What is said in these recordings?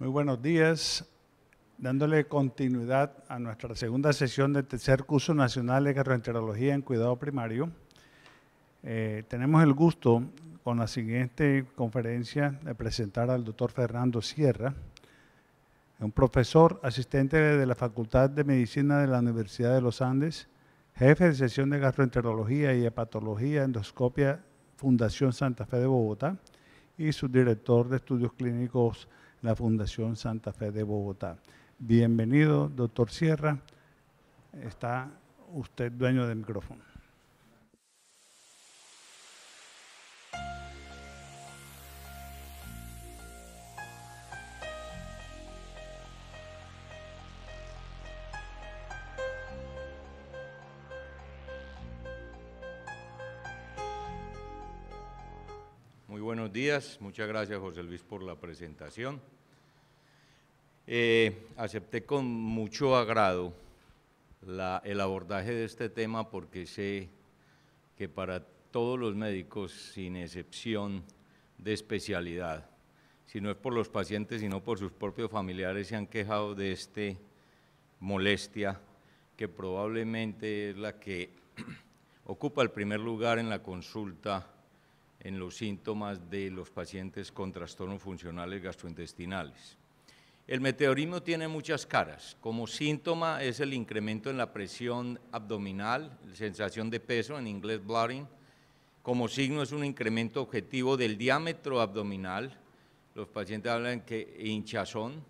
Muy buenos días. Dándole continuidad a nuestra segunda sesión del tercer curso nacional de gastroenterología en cuidado primario, eh, tenemos el gusto con la siguiente conferencia de presentar al doctor Fernando Sierra, un profesor asistente de la Facultad de Medicina de la Universidad de los Andes, jefe de sesión de gastroenterología y hepatología endoscopia Fundación Santa Fe de Bogotá y subdirector de estudios clínicos la Fundación Santa Fe de Bogotá. Bienvenido, doctor Sierra. Está usted dueño del micrófono. Muy buenos días. Muchas gracias, José Luis, por la presentación. Eh, acepté con mucho agrado el abordaje de este tema porque sé que para todos los médicos, sin excepción de especialidad, si no es por los pacientes, sino por sus propios familiares, se han quejado de esta molestia que probablemente es la que ocupa el primer lugar en la consulta en los síntomas de los pacientes con trastornos funcionales gastrointestinales. El meteorismo tiene muchas caras. Como síntoma es el incremento en la presión abdominal, sensación de peso, en inglés bloating. Como signo es un incremento objetivo del diámetro abdominal. Los pacientes hablan que hinchazón.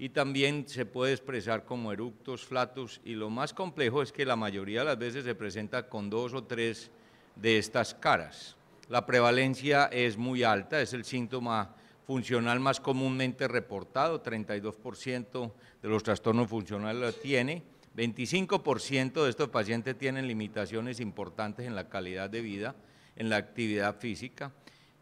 Y también se puede expresar como eructos, flatus Y lo más complejo es que la mayoría de las veces se presenta con dos o tres de estas caras. La prevalencia es muy alta, es el síntoma funcional más comúnmente reportado, 32% de los trastornos funcionales lo tiene, 25% de estos pacientes tienen limitaciones importantes en la calidad de vida, en la actividad física.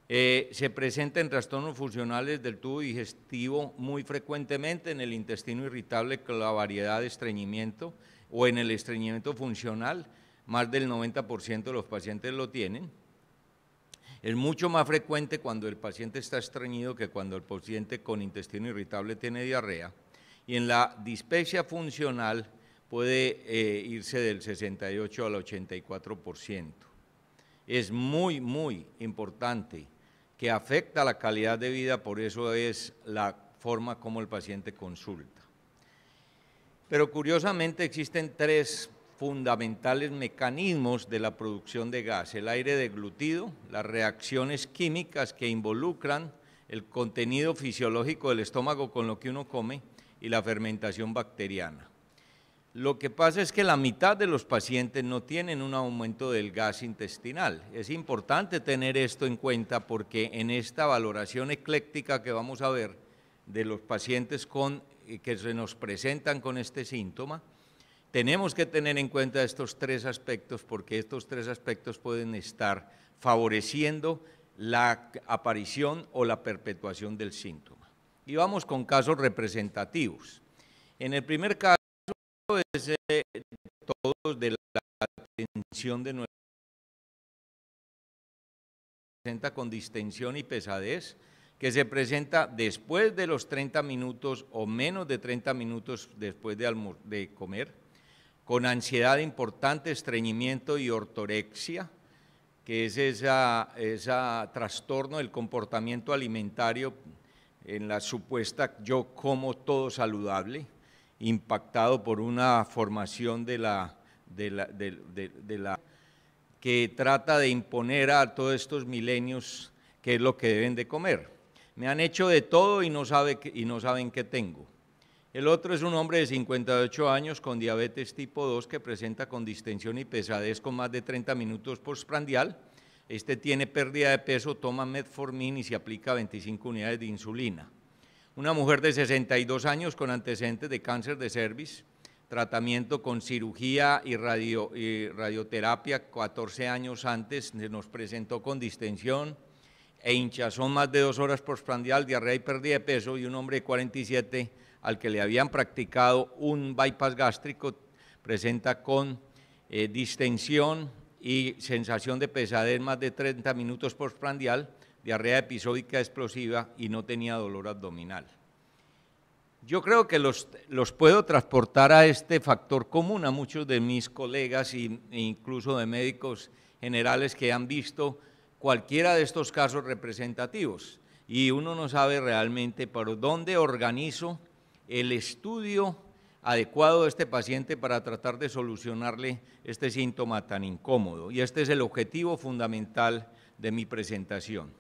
Eh, se presenta en trastornos funcionales del tubo digestivo muy frecuentemente en el intestino irritable con la variedad de estreñimiento o en el estreñimiento funcional, más del 90% de los pacientes lo tienen es mucho más frecuente cuando el paciente está estreñido que cuando el paciente con intestino irritable tiene diarrea. Y en la dispepsia funcional puede eh, irse del 68 al 84%. Es muy, muy importante que afecta la calidad de vida, por eso es la forma como el paciente consulta. Pero curiosamente existen tres fundamentales mecanismos de la producción de gas, el aire deglutido, las reacciones químicas que involucran el contenido fisiológico del estómago con lo que uno come y la fermentación bacteriana. Lo que pasa es que la mitad de los pacientes no tienen un aumento del gas intestinal. Es importante tener esto en cuenta porque en esta valoración ecléctica que vamos a ver de los pacientes eh, que se nos presentan con este síntoma, tenemos que tener en cuenta estos tres aspectos porque estos tres aspectos pueden estar favoreciendo la aparición o la perpetuación del síntoma. Y vamos con casos representativos. En el primer caso es eh, de todos de la atención de nuestra presenta con distensión y pesadez, que se presenta después de los 30 minutos o menos de 30 minutos después de, de comer con ansiedad importante, estreñimiento y ortorexia, que es ese esa trastorno del comportamiento alimentario en la supuesta yo como todo saludable, impactado por una formación de la, que trata de imponer a todos estos milenios qué es lo que deben de comer. Me han hecho de todo y no, y no saben qué tengo. El otro es un hombre de 58 años con diabetes tipo 2 que presenta con distensión y pesadez con más de 30 minutos postprandial. Este tiene pérdida de peso, toma metformin y se aplica 25 unidades de insulina. Una mujer de 62 años con antecedentes de cáncer de cervix, tratamiento con cirugía y, radioterapia 14 años antes, nos presentó con distensión e hinchazón más de dos horas postprandial, diarrea y pérdida de peso y un hombre de 47 al que le habían practicado un bypass gástrico presenta con eh, distensión y sensación de pesadez más de 30 minutos postprandial, diarrea episódica explosiva y no tenía dolor abdominal. Yo creo que los, los, puedo transportar a este factor común a muchos de mis colegas e incluso de médicos generales que han visto cualquiera de estos casos representativos. Y uno no sabe realmente por dónde organizo el estudio adecuado de este paciente para tratar de solucionarle este síntoma tan incómodo. Y este es el objetivo fundamental de mi presentación.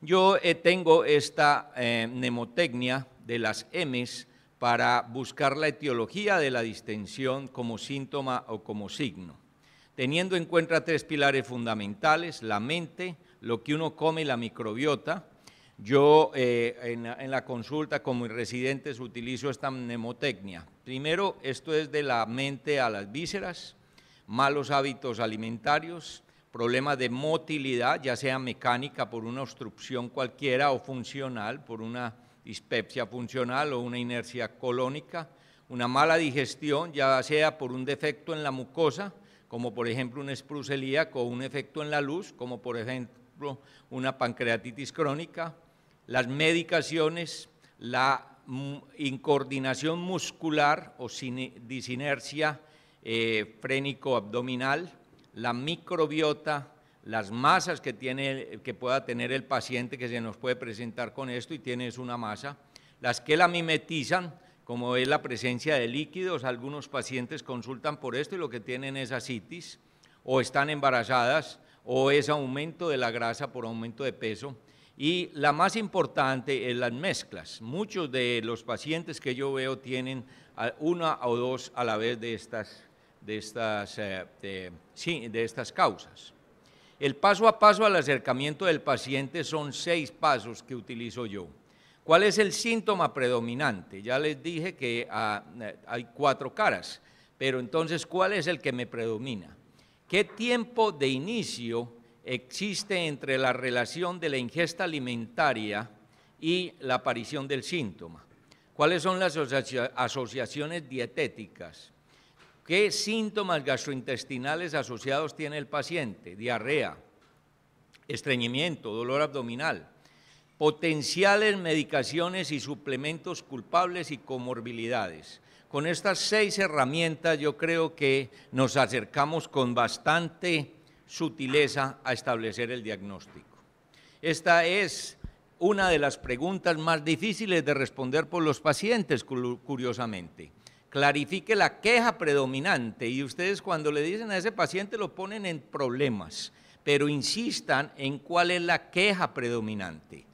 Yo eh, tengo esta eh, mnemotecnia de las M's para buscar la etiología de la distensión como síntoma o como signo, teniendo en cuenta tres pilares fundamentales, la mente, lo que uno come y la microbiota, yo eh, en, la, consulta como mis residentes utilizo esta mnemotecnia. Primero, esto es de la mente a las vísceras, malos hábitos alimentarios, problemas de motilidad, ya sea mecánica por una obstrucción cualquiera o funcional, por una dispepsia funcional o una inercia colónica, una mala digestión, ya sea por un defecto en la mucosa, como por ejemplo un esprucelíaco o un efecto en la luz, como por ejemplo una pancreatitis crónica, las medicaciones, la incoordinación muscular o disinercia eh, frénico-abdominal, la microbiota, las masas que, tiene, que pueda tener el paciente que se nos puede presentar con esto y es una masa, las que la mimetizan, como es la presencia de líquidos, algunos pacientes consultan por esto y lo que tienen es asitis, o están embarazadas, o es aumento de la grasa por aumento de peso, y la más importante es las mezclas. Muchos de los pacientes que yo veo tienen una o dos a la vez de estas, eh, de estas causas. El paso a paso al acercamiento del paciente son seis pasos que utilizo yo. ¿Cuál es el síntoma predominante? Ya les dije que ah, eh, hay cuatro caras, pero entonces, ¿cuál es el que me predomina? ¿Qué tiempo de inicio existe entre la relación de la ingesta alimentaria y la aparición del síntoma. ¿Cuáles son las asociaciones dietéticas? ¿Qué síntomas gastrointestinales asociados tiene el paciente? Diarrea, estreñimiento, dolor abdominal, potenciales medicaciones y suplementos culpables y comorbilidades. Con estas seis herramientas yo creo que nos acercamos con bastante sutileza a establecer el diagnóstico. Esta es una de las preguntas más difíciles de responder por los pacientes, curiosamente. Clarifique la queja predominante y ustedes cuando le dicen a ese paciente lo ponen en problemas, pero insistan en cuál es la queja predominante.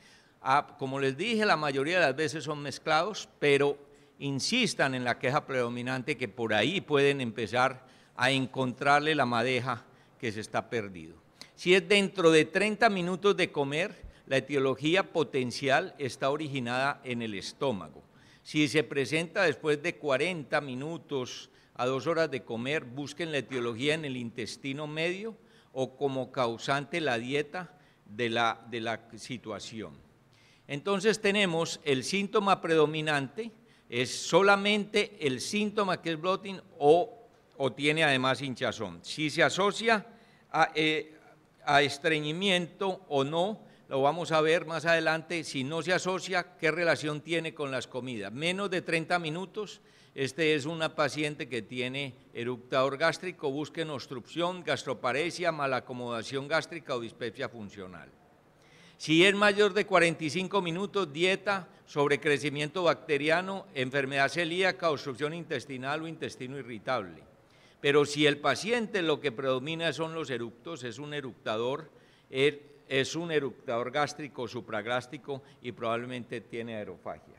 Ah, como les dije, la mayoría de las veces son mezclados, pero insistan en la queja predominante que por ahí pueden empezar a encontrarle la madeja que se está perdido. Si es dentro de 30 minutos de comer, la etiología potencial está originada en el estómago. Si se presenta después de 40 minutos a dos horas de comer, busquen la etiología en el intestino medio o como causante la dieta de la, de la situación. Entonces tenemos el síntoma predominante, es solamente el síntoma que es bloating o, o tiene además hinchazón. Si se asocia eh, a, estreñimiento o no, lo vamos a ver más adelante, si no se asocia, qué relación tiene con las comidas. Menos de 30 minutos, este es una paciente que tiene eructador gástrico, busquen obstrucción, gastroparesia, malacomodación gástrica o dispepsia funcional. Si es mayor de 45 minutos, dieta, sobrecrecimiento bacteriano, enfermedad celíaca, obstrucción intestinal o intestino irritable pero si el paciente lo que predomina son los eructos, es un eructador, er, es un eructador gástrico, supragástrico y probablemente tiene aerofagia.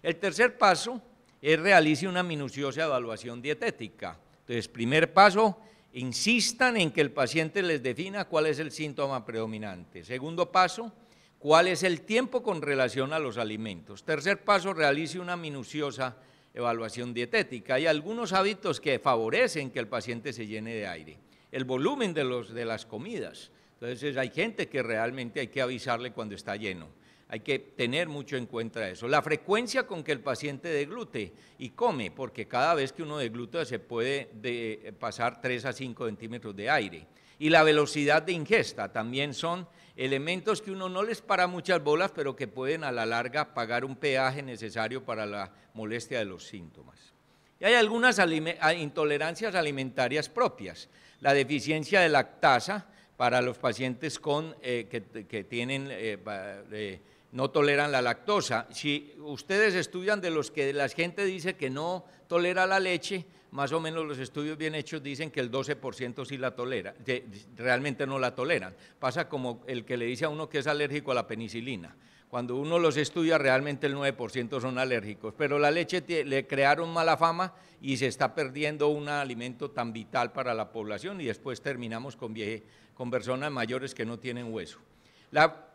El tercer paso es realice una minuciosa evaluación dietética. Entonces, primer paso, insistan en que el paciente les defina cuál es el síntoma predominante. Segundo paso, cuál es el tiempo con relación a los alimentos. Tercer paso, realice una minuciosa evaluación evaluación dietética. Hay algunos hábitos que favorecen que el paciente se llene de aire. El volumen de, las comidas. Entonces hay gente que realmente hay que avisarle cuando está lleno. Hay que tener mucho en cuenta eso. La frecuencia con que el paciente deglute y come, porque cada vez que uno degluta se puede eh, pasar 3 a 5 centímetros de aire y la velocidad de ingesta también son elementos que uno no les para muchas bolas, pero que pueden a la larga pagar un peaje necesario para la molestia de los síntomas. Y hay algunas ah, intolerancias alimentarias propias, la deficiencia de lactasa para los pacientes con, eh, que, tienen eh, eh, no toleran la lactosa. Si ustedes estudian de los que la gente dice que no tolera la leche, más o menos los estudios bien hechos dicen que el 12% sí la tolera, realmente no la toleran. Pasa como el que le dice a uno que es alérgico a la penicilina. Cuando uno los estudia, realmente el 9% son alérgicos, pero la leche le crearon mala fama y se está perdiendo un alimento tan vital para la población y después terminamos con, con personas mayores que no tienen hueso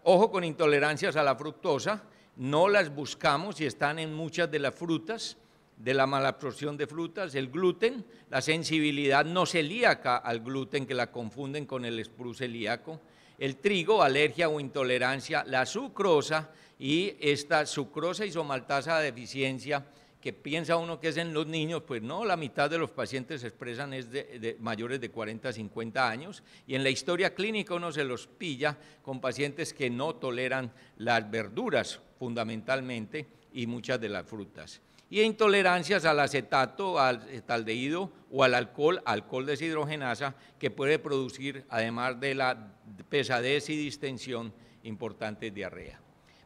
ojo con intolerancias a la fructosa, no las buscamos y están en muchas de las frutas, de la mala de frutas, el gluten, la sensibilidad no celíaca al gluten que la confunden con el spruce celíaco, el trigo, alergia o intolerancia, la sucrosa y esta sucrosa isomaltasa de deficiencia que piensa uno que es en los niños, pues no, la mitad de los pacientes se expresan es de, mayores de 40 a 50 años y en la historia clínica uno se los pilla con pacientes que no toleran las verduras fundamentalmente y muchas de las frutas. Y intolerancias al acetato, al taldeído o al alcohol, alcohol deshidrogenasa, que puede producir, además de la pesadez y distensión, importantes diarrea.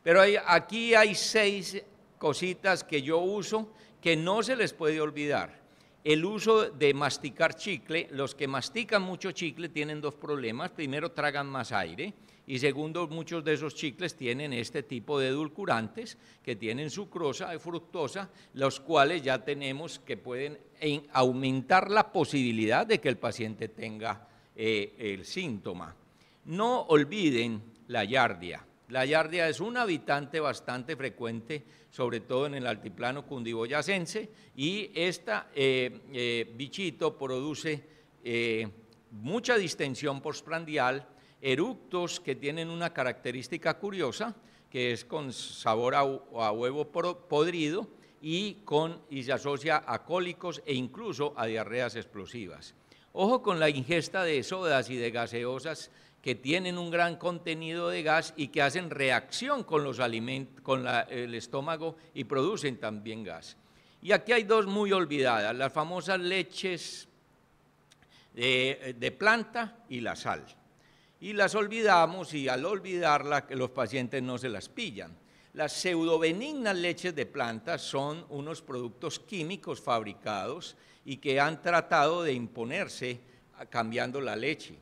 Pero aquí hay seis cositas que yo uso que no se les puede olvidar. El uso de masticar chicle, los que mastican mucho chicle tienen dos problemas. Primero, tragan más aire y segundo, muchos de esos chicles tienen este tipo de edulcorantes que tienen sucrosa y fructosa, los cuales ya tenemos que pueden eh, aumentar la posibilidad de que el paciente tenga eh, el síntoma. No olviden la yardia. La yardia es un habitante bastante frecuente, sobre todo en el altiplano cundiboyacense, y este bichito produce eh, mucha distensión postprandial, eructos que tienen una característica curiosa, que es con sabor a, a huevo podrido y, con, y se asocia a cólicos e incluso a diarreas explosivas. Ojo con la ingesta de sodas y de gaseosas que tienen un gran contenido de gas y que hacen reacción con, el estómago y producen también gas. Y aquí hay dos muy olvidadas, las famosas leches de, planta y la sal. Y las olvidamos y al olvidarlas los pacientes no se las pillan. Las pseudobenignas leches de planta son unos productos químicos fabricados y que han tratado de imponerse cambiando la leche.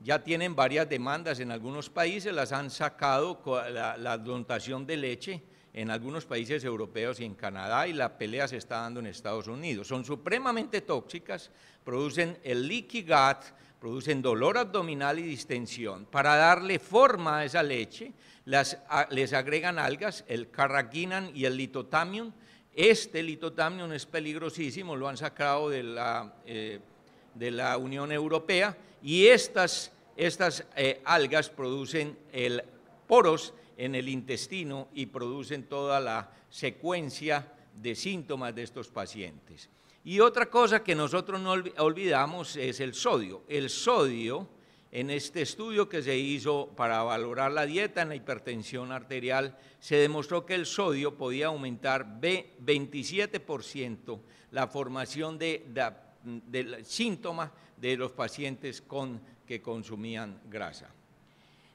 Ya tienen varias demandas en algunos países, las han sacado la, la dotación de leche en algunos países europeos y en Canadá y la pelea se está dando en Estados Unidos. Son supremamente tóxicas, producen el leaky gut, producen dolor abdominal y distensión. Para darle forma a esa leche, les agregan algas, el carraquinan y el litotamium, este litotamnion es peligrosísimo, lo han sacado de la, eh, Unión Europea y estas, eh, algas producen el poros en el intestino y producen toda la secuencia de síntomas de estos pacientes. Y otra cosa que nosotros no olvidamos es el sodio. El sodio en este estudio que se hizo para valorar la dieta en la hipertensión arterial, se demostró que el sodio podía aumentar 27% la formación de, de síntomas de los pacientes con, que consumían grasa.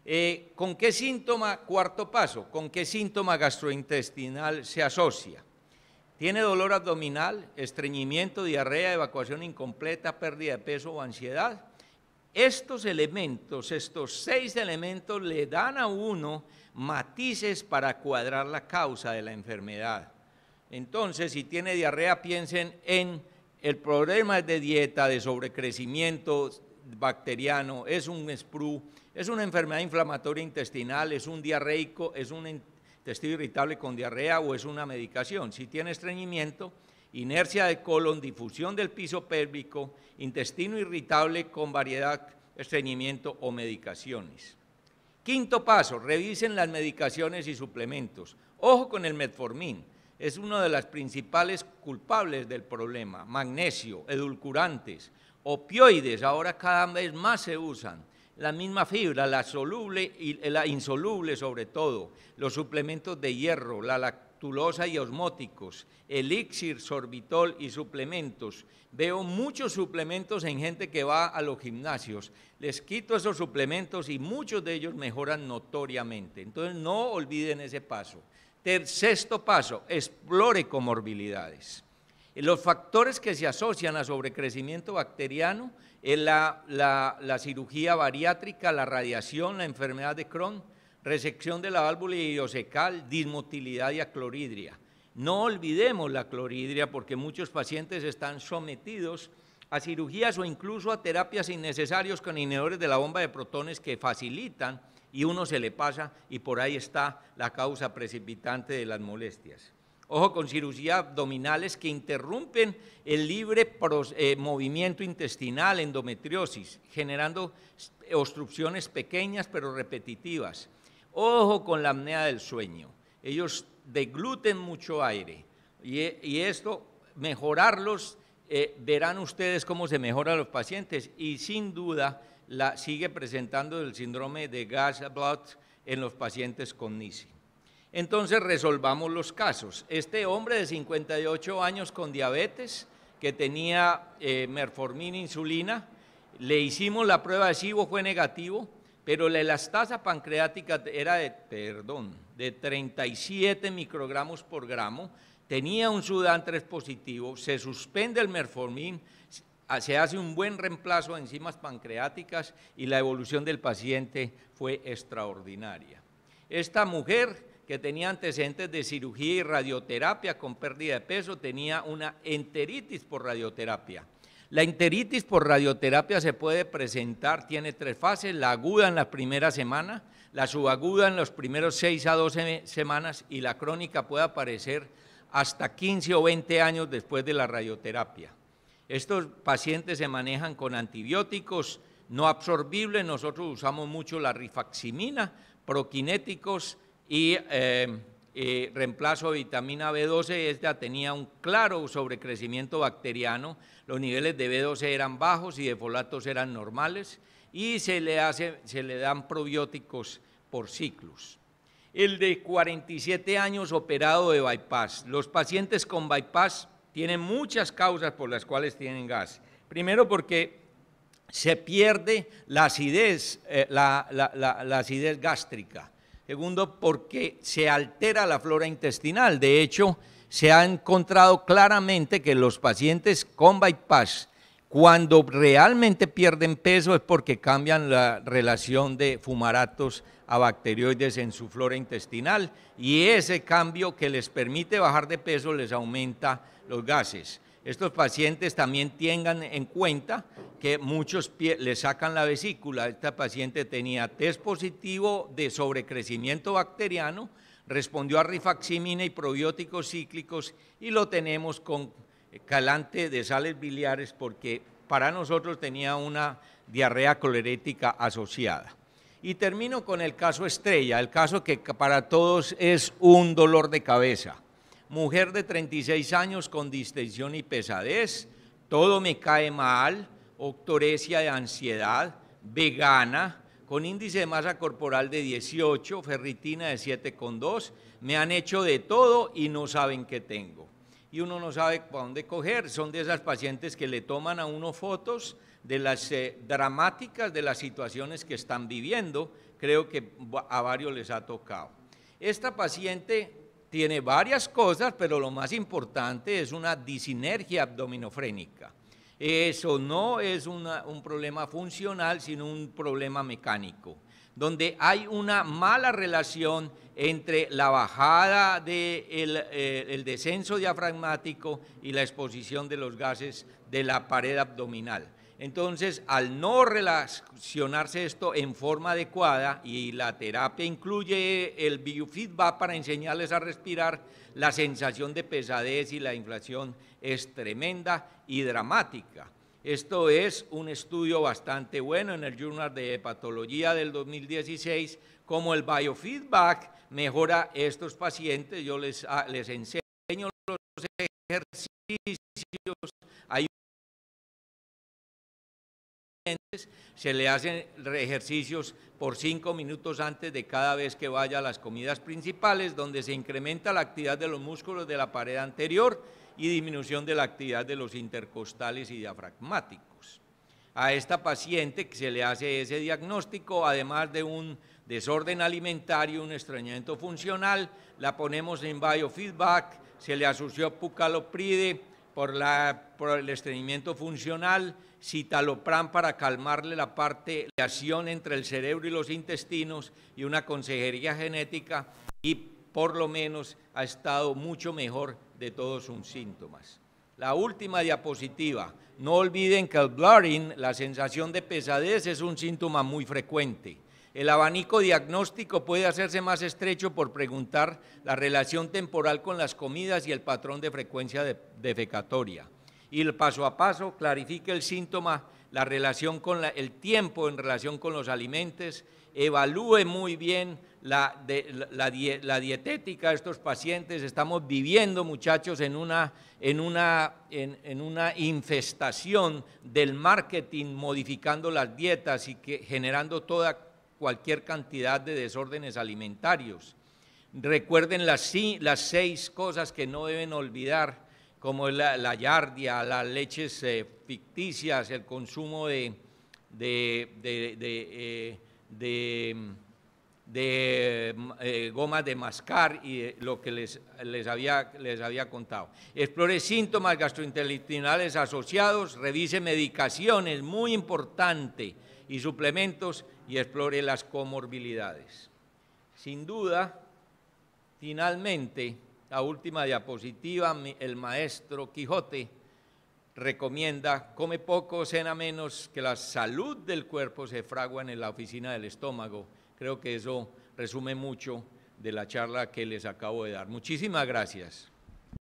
Eh, ¿Con qué síntoma, cuarto paso, con qué síntoma gastrointestinal se asocia? Tiene dolor abdominal, estreñimiento, diarrea, evacuación incompleta, pérdida de peso o ansiedad estos elementos, estos seis elementos le dan a uno matices para cuadrar la causa de la enfermedad. Entonces, si tiene diarrea, piensen en el problema de dieta, de sobrecrecimiento bacteriano, es un sprue, es una enfermedad inflamatoria intestinal, es un diarreico, es un intestino irritable con diarrea o es una medicación. Si tiene estreñimiento, inercia de colon, difusión del piso pélvico, intestino irritable con variedad, estreñimiento o medicaciones. Quinto paso, revisen las medicaciones y suplementos. Ojo con el metformin, es uno de las principales culpables del problema. Magnesio, edulcurantes, opioides, ahora cada vez más se usan. La misma fibra, la soluble y la insoluble sobre todo, los suplementos de hierro, la lactosa tulosa y osmóticos, elixir, sorbitol y suplementos. Veo muchos suplementos en gente que va a los gimnasios. Les quito esos suplementos y muchos de ellos mejoran notoriamente. Entonces no olviden ese paso. paso, explore comorbilidades. Los factores que se asocian a sobrecrecimiento bacteriano, la cirugía bariátrica, la radiación, la enfermedad de Crohn, resección de la válvula idiosecal, dismotilidad y acloridria. No olvidemos la clorhidria porque muchos pacientes están sometidos a cirugías o incluso a terapias innecesarias con inhibidores de la bomba de protones que facilitan y uno se le pasa y por ahí está la causa precipitante de las molestias. Ojo con cirugías abdominales que interrumpen el libre eh, movimiento intestinal, endometriosis, generando obstrucciones pequeñas pero repetitivas. Ojo con la apnea del sueño. Ellos degluten mucho aire. Y, esto, mejorarlos, eh, verán ustedes cómo se mejoran los pacientes. Y sin duda, la, sigue presentando el síndrome de Gas-Blood en los pacientes con NISI. Entonces resolvamos los casos. Este hombre de 58 años con diabetes, que tenía eh, merformina insulina, le hicimos la prueba de SIBO, fue negativo, pero la elastasa pancreática era de, perdón, de 37 microgramos por gramo, tenía un Sudán 3 positivo, se suspende el merformín, se hace un buen reemplazo de enzimas pancreáticas y la evolución del paciente fue extraordinaria. Esta mujer que tenía antecedentes de cirugía y radioterapia con pérdida de peso tenía una enteritis por radioterapia la enteritis por radioterapia se puede presentar, tiene tres fases, la aguda en la primera semana, la subaguda en los primeros 6 a 12 semanas y la crónica puede aparecer hasta 15 o 20 años después de la radioterapia. Estos pacientes se manejan con antibióticos no absorbibles, nosotros usamos mucho la rifaximina, proquinéticos y... Eh, eh, reemplazo de vitamina B12, esta tenía un claro sobrecrecimiento bacteriano, los niveles de B12 eran bajos y de folatos eran normales y se le, hace, se le dan probióticos por ciclos. El de 47 años operado de bypass. Los pacientes con bypass tienen muchas causas por las cuales tienen gas. Primero porque se pierde la acidez, eh, la acidez gástrica Segundo, porque se altera la flora intestinal. De hecho, se ha encontrado claramente que los pacientes con bypass, cuando realmente pierden peso es porque cambian la relación de fumaratos a bacterioides en su flora intestinal y ese cambio que les permite bajar de peso les aumenta los gases estos pacientes también tengan en cuenta que muchos le sacan la vesícula. Esta paciente tenía test positivo de sobrecrecimiento bacteriano, respondió a rifaximina y probióticos cíclicos y lo tenemos con calante de sales biliares porque para nosotros tenía una diarrea colerética asociada. Y termino con el caso estrella, el caso que para todos es un dolor de cabeza mujer de 36 años con distensión y pesadez, todo me cae mal, octoresia de ansiedad, vegana, con índice de masa corporal de 18, ferritina de 7,2, me han hecho de todo y no saben qué tengo. Y uno no sabe para dónde coger, son de esas pacientes que le toman a uno fotos de las eh, dramáticas de las situaciones que están viviendo, creo que a varios les ha tocado. Esta paciente tiene varias cosas, pero lo más importante es una disinergia abdominofrénica. Eso no es un problema funcional, sino un problema mecánico, donde hay una mala relación entre la bajada del eh, descenso diafragmático y la exposición de los gases de la pared abdominal. Entonces, al no relacionarse esto en forma adecuada y la terapia incluye el biofeedback para enseñarles a respirar, la sensación de pesadez y la inflación es tremenda y dramática. Esto es un estudio bastante bueno en el Journal de Hepatología del 2016, como el biofeedback mejora estos pacientes. Yo les, ah, les enseño los ejercicios. Hay se le hacen ejercicios por cinco minutos antes de cada vez que vaya a las comidas principales, donde se incrementa la actividad de los músculos de la pared anterior y disminución de la actividad de los intercostales y diafragmáticos. A esta paciente que se le hace ese diagnóstico, además de un desorden alimentario, un extrañamiento funcional, la ponemos en biofeedback, se le asoció pucalopride por, por el estreñimiento funcional, citalopram para calmarle la parte de acción entre el cerebro y los intestinos y una consejería genética y por lo menos ha estado mucho mejor de todos sus síntomas. La última diapositiva. No olviden que el blurring, la sensación de pesadez, es un síntoma muy frecuente. El abanico diagnóstico puede hacerse más estrecho por preguntar la relación temporal con las comidas y el patrón de frecuencia defecatoria y el paso a paso clarifique el síntoma, la relación con el tiempo en relación con los alimentos, evalúe muy bien la, dietética de estos pacientes. Estamos viviendo, muchachos, en una, en, una, en, una infestación del marketing, modificando las dietas y generando toda cualquier cantidad de desórdenes alimentarios. Recuerden las, las seis cosas que no deben olvidar como es la, yardia, las leches eh, ficticias, el consumo de, de, de, eh, eh, gomas de mascar y lo que les, les, había, contado. Explore síntomas gastrointestinales asociados, revise medicaciones, muy importante, y suplementos y explore las comorbilidades. Sin duda, finalmente, la última diapositiva, el maestro Quijote recomienda, come poco, cena menos, que la salud del cuerpo se fragua en la oficina del estómago. Creo que eso resume mucho de la charla que les acabo de dar. Muchísimas gracias.